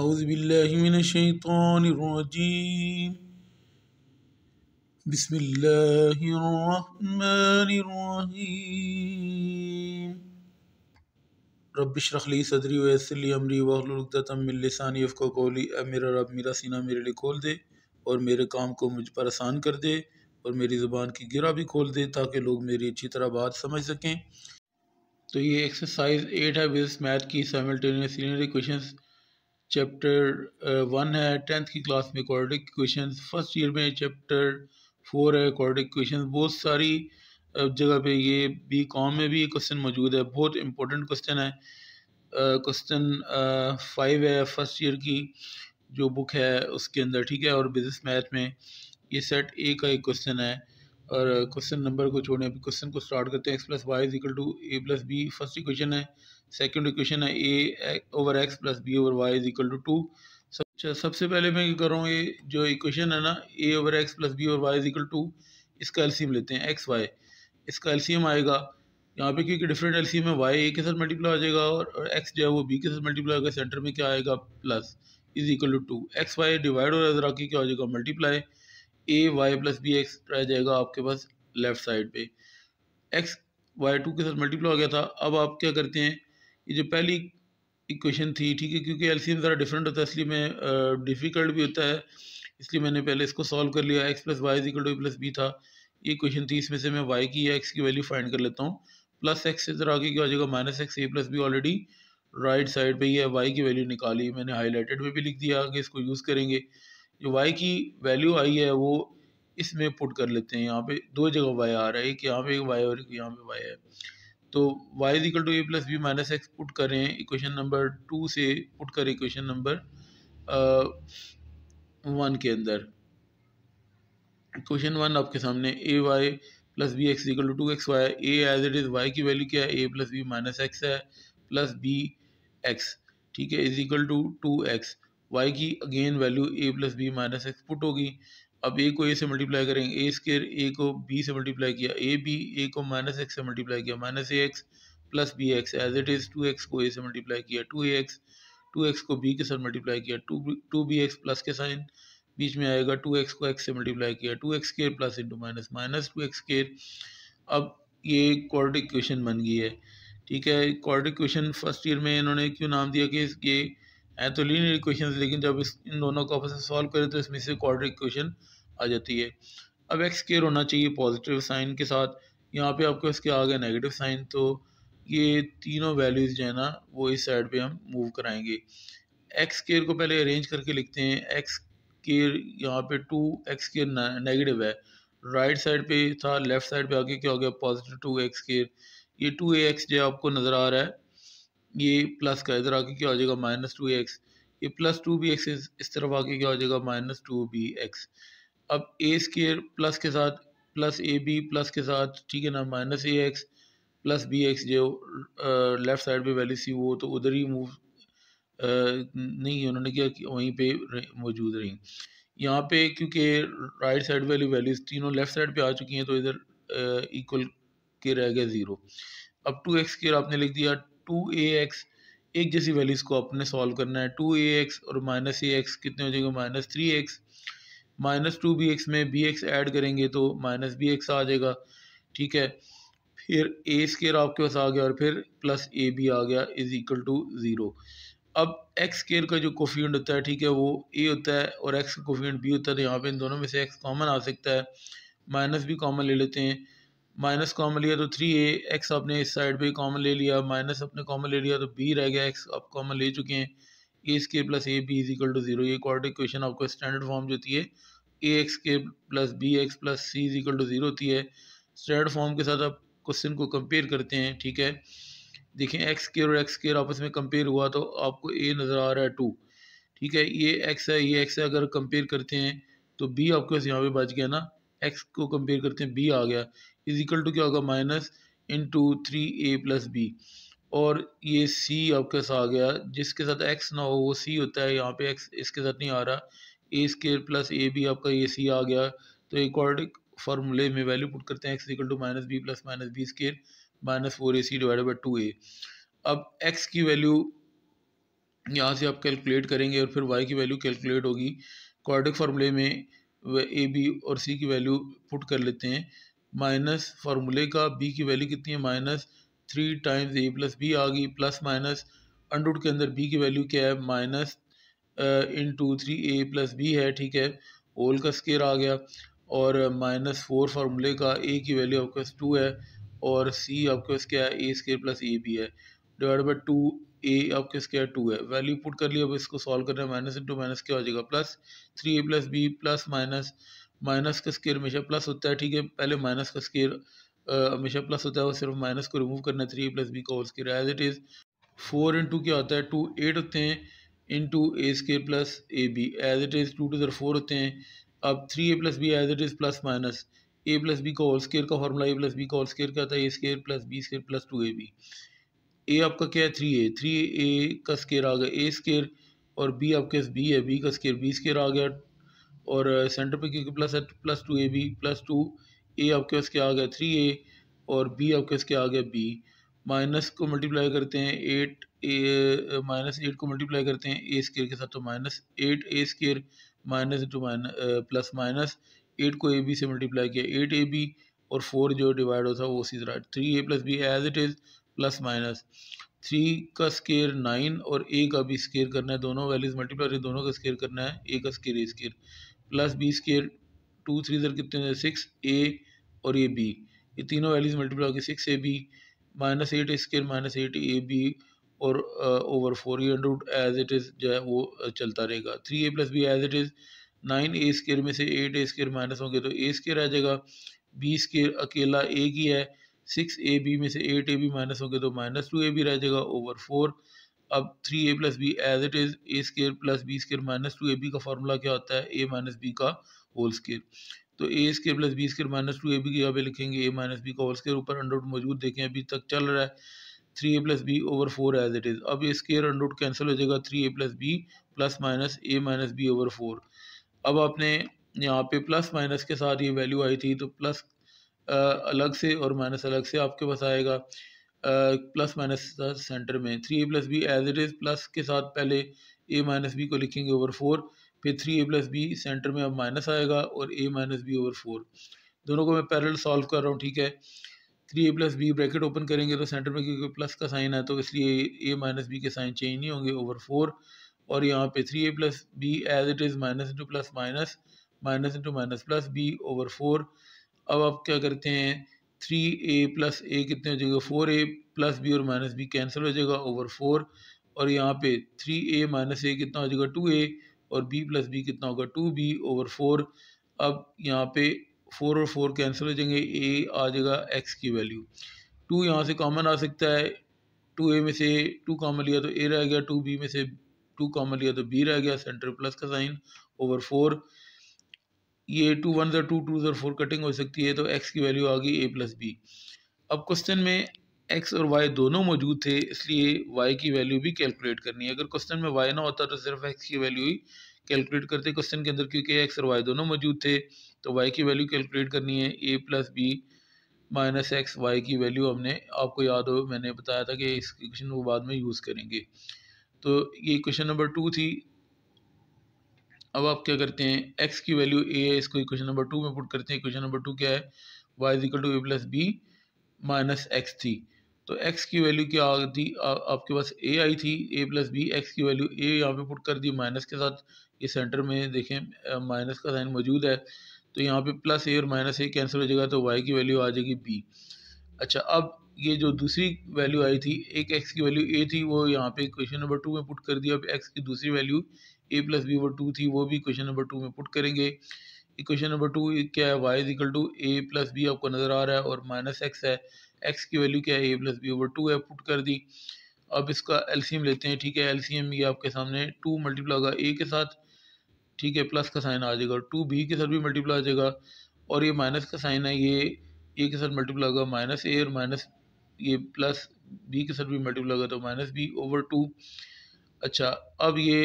أعوذ بالله من الشيطان الرجيم بسم الله الرحمن الرحيم रब शरख ली सदरी वैसली अमरी वाहलता मिल लिसानी यफ़ो कोली ए मेरा रब मेरा सीना मेरे लिए खोल दे और मेरे काम को मुझ पर आसान कर दे और मेरी ज़ुबान की गिरा भी खोल दे ताकि लोग मेरी अच्छी तरह बात समझ सकें तो ये एक्सरसाइज एट है बेस मैथ की simultaneous senior question chapter one uh, है टेंथ की क्लास में क्वाड्रेटिक क्वेश्चन फर्स्ट ईयर में चैप्टर फोर है क्वाड्रेटिक क्वेश्चन बहुत सारी uh, जगह पे ये बी कॉम में भी ये क्वेश्चन मौजूद है बहुत इंपॉर्टेंट क्वेश्चन है क्वेश्चन uh, फाइव है फर्स्ट ईयर की जो बुक है उसके अंदर ठीक है और बिजनेस मैथ में ये सेट ए का एक क्वेश्चन है और क्वेश्चन नंबर को छोड़ें अभी क्वेश्चन को स्टार्ट करते हैं x plus y equal to A plus b first equation है सेकेंड इक्वेशन है a over x plus B over y is equal to two अच्छा सबसे पहले मैं क्या कर रहा हूँ ये जो इक्वेशन है ना a over x plus B over y is equal to इसका एलसीएम लेते हैं एक्स वाई इसका एलसीएम आएगा यहाँ पे क्योंकि डिफरेंट एलसीएम है वाई ए के साथ मल्टीप्लाई हो जाएगा और एक्स जो है वो बी के साथ मल्टीप्लाई होगा सेंटर में क्या आएगा plus is equal to two x y divide और जरा क्या हो जाएगा multiply a y plus b x रह जाएगा आपके पास लेफ्ट साइड पे एक्स वाई टू के साथ मल्टीप्लाई हो गया था अब आप क्या करते हैं ये जो पहली इक्वेशन थी ठीक है क्योंकि एलसीएम ज़रा डिफरेंट होता है इसलिए मैं डिफ़िकल्ट भी होता है इसलिए मैंने पहले इसको सॉल्व कर लिया x plus y is equal to plus b था ये क्वेश्चन थी इसमें से मैं वाई की या एक्स की वैल्यू फाइंड कर लेता हूँ प्लस एक्स से ज़रा आगे क्या हो जाएगा minus x a plus b already right side पर ही है वाई की वैल्यू निकाली मैंने हाईलाइटेड में भी लिख दिया कि इसको यूज़ करेंगे जो वाई की वैल्यू आई है वो इसमें पुट कर लेते हैं यहाँ पे दो जगह वाई आ रहा है एक यहाँ पे एक वाई और एक यहाँ पे वाई है तो y is equal to A plus b minus x put करें इक्वेशन नंबर टू से पुट करें इक्वेशन नंबर वन के अंदर क्वेश्चन वन आपके सामने a y plus b x equal to two x y a as it is y की value क्या है ए प्लस बी माइनस एक्स है प्लस बी एक्स ठीक है is equal to two x y की again value ए plus b minus x put होगी अब ए को ए से मल्टीप्लाई करेंगे ए स्केयर ए को बी से मल्टीप्लाई किया ए बी ए को माइनस एक्स से मल्टीप्लाई किया minus a x plus b x as it is two x को ए से मल्टीप्लाई किया two a x two x को बी के साथ मल्टीप्लाई किया two two b x plus के साइन बीच में आएगा टू एक्स को एक्स से मल्टीप्लाई किया two x square plus into minus minus two x square अब ये क्वाड्रेटिक इक्वेशन बन गई है ठीक है क्वाड्रेटिक इक्वेशन फर्स्ट ईयर में इन्होंने क्यों नाम दिया कि ये हैं तो लीनियर इक्वेशन लेकिन जब इस इन दोनों को आपस में सॉल्व करें तो इसमें से क्वार इक्वेशन आ जाती है अब एक्स केयर होना चाहिए पॉजिटिव साइन के साथ यहाँ पे आपको इसके आ गया नेगेटिव साइन तो ये तीनों वैल्यूज़ जो है ना वो इस साइड पे हम मूव कराएंगे एक्स केयर को पहले अरेंज करके लिखते हैं एक्स केयर यहाँ पे टू एक्स केयर नेगेटिव है राइट साइड पे था लेफ्ट साइड पे आके क्या हो गया पॉजिटिव टू एक्स केयर ये टू ए एक्स जो आपको नज़र आ रहा है ये प्लस का इधर आके क्या हो जाएगा माइनस टू एक्स ये प्लस टू बी एक्स इस तरफ आके क्या हो जाएगा माइनस टू बी एक्स अब ए स्केयर प्लस के साथ प्लस ए बी प्लस के साथ ठीक है ना minus a x plus b x जो लेफ़्ट साइड पे वैल्यू सी वो तो उधर ही मूव नहीं उन्होंने क्या वहीं पे मौजूद रही यहाँ पे क्योंकि राइट साइड वाली वैल्यूज़ तीनों लेफ़्ट साइड पे आ चुकी हैं तो इधर इक्वल के रह गया ज़ीरो अब टू एक्स के आपने लिख दिया टू ए एक्स एक जैसी वैल्यूज़ को आपने सॉल्व करना है टू ए एक्स और माइनस ए एक्स कितने हो जाएंगे minus three x minus two b x में बी एक्स ऐड करेंगे तो माइनस बी एक्स आ जाएगा ठीक है फिर ए स्केयर आपके पास आ गया और फिर प्लस ए बी आ गया इज इक्वल टू ज़ीरो अब एक्स स्केयर का जो कोफियंट होता है ठीक है वो ए होता है और एक्स का कोफियंट बी होता है तो यहाँ पे इन दोनों में से एक्स कॉमन आ सकता है माइनस भी कॉमन ले लेते हैं माइनस कॉमन लिया तो थ्री ए एक्स आपने इस साइड पे कॉमन ले लिया माइनस अपने कॉमन ले लिया तो बी रह गया एक्स आप कॉमन ले चुके हैं a square plus a b is equal to zero ये क्वार्टर इक्वेशन आपको स्टैंडर्ड फॉर्म जो होती है ए एक्स के plus b x plus c is equal to zero होती है स्टैंडर्ड फॉर्म के साथ आप क्वेश्चन को कंपेयर करते हैं ठीक है देखें एक्स केयर और एक्स केयर आपस में कंपेयर हुआ तो आपको ए नज़र आ रहा है टू ठीक है ये एक्स है ये एक्स है अगर कंपेयर करते हैं तो बी आपके पास यहाँ पे बच गया ना एक्स को कंपेयर करते हैं बी आ गया इजिकल टू क्या होगा minus into three a plus b और ये सी आपके साथ आ गया जिसके साथ एक्स ना हो वो सी होता है यहाँ पे एक्स इसके साथ नहीं आ रहा a square plus a b आपका ये सी आ गया तो एक फार्मूले में वैल्यू पुट करते हैं x equal to minus b plus minus b square minus four a c divided by two a अब एक्स की वैल्यू यहाँ से आप कैलकुलेट करेंगे और फिर वाई की वैल्यू कैलकुलेट होगी क्वाड्रिक फार्मूले में ए बी और सी की वैल्यू पुट कर लेते हैं माइनस फार्मूले का बी की वैल्यू कितनी है minus three times a plus b आ गई प्लस माइनस अंडरूट के अंदर बी की वैल्यू क्या है minus into three a plus b है ठीक है होल का स्केयर आ गया और माइनस फोर फार्मूले का ए की वैल्यू आपके पास टू है और सी आपके पास क्या है a square plus a b है डिवाइड बाई टू ए आपके स्केयर टू है वैल्यू पुट कर लिया अब इसको सॉल्व करना है माइनस इंटू माइनस क्या हो जाएगा plus three a plus b plus minus minus का स्केयर हमेशा प्लस होता है ठीक है पहले माइनस का स्केयर हमेशा प्लस होता है वो सिर्फ माइनस को रिमूव करना थ्री प्लस बी का whole square as it is four into क्या होता है टू एट होते हैं into a square plus a b as it is two two जर फोर होते हैं अब three a plus b as it is plus minus a plus b का होल स्केयर का फॉर्मूला ए प्लस बी का whole square क्या होता है a square plus b square plus two a b a आपका क्या है थ्री ए three ए का स्केयर आ गया ए स्केयर और बी आपके बी है बी का स्केयर बी स्केयर आ गया और सेंटर पे क्योंकि प्लस है plus two a b plus two a आपके पास क्या आ गया थ्री ए और बी आपके पास क्या आ गया बी माइनस को मल्टीप्लाई करते हैं एट ए माइनस एट को मल्टीप्लाई करते हैं ए स्केयर के साथ तो minus eight a square minus into minus plus minus eight को ए बी से मल्टीप्लाई किया एट ए बी और फोर जो डिवाइड होता है वो उसी तरह three a plus b as it is plus minus three का स्केयर नाइन और ए का भी स्केयर करना है दोनों वैल्यूज मल्टीप्लाई दोनों का स्केयर करना है ए का square a square plus b square two three जर कितने हो जाए सिक्स ए और ए बी ये तीनों वैल्यूज मल्टीप्लाई होगी six a b minus eight square minus eight a b और ओवर uh, फोर ये अंडर एज इट इज़ जो है वो uh, चलता रहेगा three a plus b as it is nine a square में से एट ए स्केयर माइनस होंगे तो ए स्केयर आ जाएगा बी स्केयर अकेला ए की है सिक्स ए बी में से एट ए बी माइनस होंगे तो माइनस टू ए बी रह जाएगा ओवर फोर अब three a plus b as it is a square plus b square minus two a b का फॉर्मूला क्या होता है ए माइनस बी का होल स्केयर तो a square plus b square minus two a b की यहाँ पे लिखेंगे ए माइनस बी का होल स्केयर ऊपर अंडोट मौजूद देखें अभी तक चल रहा है three a plus B over four as it is अब ये स्केयर अंडोट कैंसिल हो जाएगा three a plus b plus minus a minus b over four अब आपने यहाँ पे प्लस माइनस के साथ ये वैल्यू आई थी तो प्लस अलग से और माइनस अलग से आपके पास आएगा प्लस माइनस सेंटर में three a plus b as it is plus के साथ पहले ए माइनस बी को लिखेंगे ओवर फोर फिर three a plus b centre में अब माइनस आएगा और a minus b over four दोनों को मैं पैरल सॉल्व कर रहा हूँ ठीक है three a plus b bracket open करेंगे तो सेंटर में क्योंकि प्लस का साइन है तो इसलिए ए माइनस बी के साइन चेंज नहीं होंगे ओवर फोर और यहाँ पे three a plus b as it is minus into plus minus minus into minus plus B over four अब आप क्या करते हैं थ्री ए प्लस ए कितने हो जाएगा फोर ए प्लस बी और माइनस बी कैंसिल हो जाएगा ओवर फोर और यहाँ पे थ्री ए माइनस ए कितना हो जाएगा टू ए और बी प्लस बी कितना होगा टू बी ओवर फोर अब यहाँ पे फोर और फोर कैंसिल हो जाएंगे ए आ जाएगा एक्स की वैल्यू टू यहाँ से कॉमन आ सकता है टू ए में से टू कॉमन लिया तो ए रह गया टू बी में से टू कॉमन लिया तो बी रह गया सेंटर प्लस का साइन ओवर फोर ये टू वन ज़र टू टू ज़र फोर कटिंग हो सकती है तो एक्स की वैल्यू आ गई ए प्लस बी अब क्वेश्चन में एक्स और वाई दोनों मौजूद थे इसलिए वाई की वैल्यू भी कैलकुलेट करनी है अगर क्वेश्चन में वाई ना होता तो सिर्फ एक्स की वैल्यू ही कैलकुलेट करते क्वेश्चन के अंदर क्योंकि एक्स और वाई दोनों मौजूद थे तो वाई की वैल्यू कैलकुलेट करनी है ए plus b minus x y की वैल्यू हमने आपको याद हो मैंने बताया था कि इस क्वेश्चन को बाद में यूज़ करेंगे तो ये क्वेश्चन नंबर टू थी अब आप क्या करते हैं एक्स की वैल्यू ए है इसको इक्वेशन नंबर टू में पुट करते हैं इक्वेशन नंबर टू क्या है Y is equal to A plus b minus x थी तो एक्स की वैल्यू क्या आ थी आपके पास ए आई थी ए प्लस बी एक्स की वैल्यू ए यहाँ पे पुट कर दी माइनस के साथ ये सेंटर में देखें माइनस का साइन मौजूद है तो यहाँ पे प्लस ए और माइनस ए कैंसिल हो जाएगा तो वाई की वैल्यू आ जाएगी बी अच्छा अब ये जो दूसरी वैल्यू आई थी एक एक्स की वैल्यू ए थी वो यहाँ पे क्वेश्चन नंबर टू में पुट कर दिया अब एक्स की दूसरी वैल्यू ए प्लस बी ओवर टू थी वो भी क्वेश्चन नंबर टू में पुट करेंगे इक्वेशन नंबर टू क्या है Y is equal to A plus B आपको नज़र आ रहा है और माइनस एक्स है एक्स की वैल्यू क्या है ए प्लस बी ओवर टू है पुट कर दी अब इसका एलसीएम लेते हैं ठीक है एलसीएम ये आपके सामने टू मल्टीप्लाई होगा ए के साथ ठीक है प्लस का साइन आ जाएगा टू बी के साथ भी मल्टीप्लाई आ जाएगा और ये माइनस का साइन है ये ए के साथ मल्टीप्लाई होगा माइनस ए और माइनस ये प्लस बी के साथ भी मल्टीप्लाई होगा तो माइनस बी ओवर टू अच्छा अब ये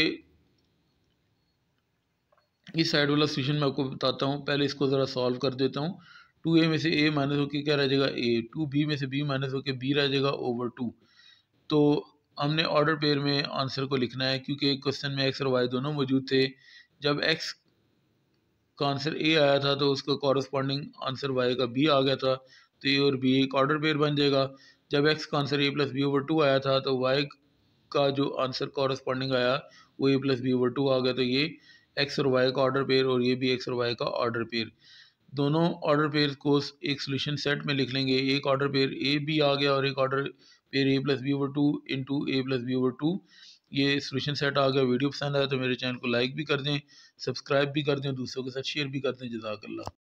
इस साइड वाला सॉल्यूशन मैं आपको बताता हूँ पहले इसको ज़रा सॉल्व कर देता हूँ टू ए में से ए माइनस होके क्या रह जाएगा ए टू बी में से बी माइनस होके बी रह जाएगा ओवर टू तो हमने ऑर्डर पेयर में आंसर को लिखना है क्योंकि क्वेश्चन में एक्स और वाई दोनों मौजूद थे जब एक्स का आंसर ए आया था तो उसका कॉरस्पॉन्डिंग आंसर वाई का बी आ गया था तो ए और बी एक ऑर्डर पेयर बन जाएगा जब एक्स का answer A plus B over two आया था तो वाई का जो आंसर कॉरस्पॉन्डिंग आया वो A plus B over two आ गया तो ये एक्स और वाई का ऑर्डर पेयर और ये भी एक्स और वाई का ऑर्डर पेयर दोनों ऑर्डर पेयर को एक सोल्यूशन सेट में लिख लेंगे एक ऑर्डर पेयर ए बी आ गया और एक order pair A plus B over two into A plus B over two ये सोल्यूशन सेट आ गया वीडियो पसंद आया तो मेरे चैनल को लाइक भी कर दें सब्सक्राइब भी कर दें दूसरों के साथ शेयर भी कर दें जजाकल्ला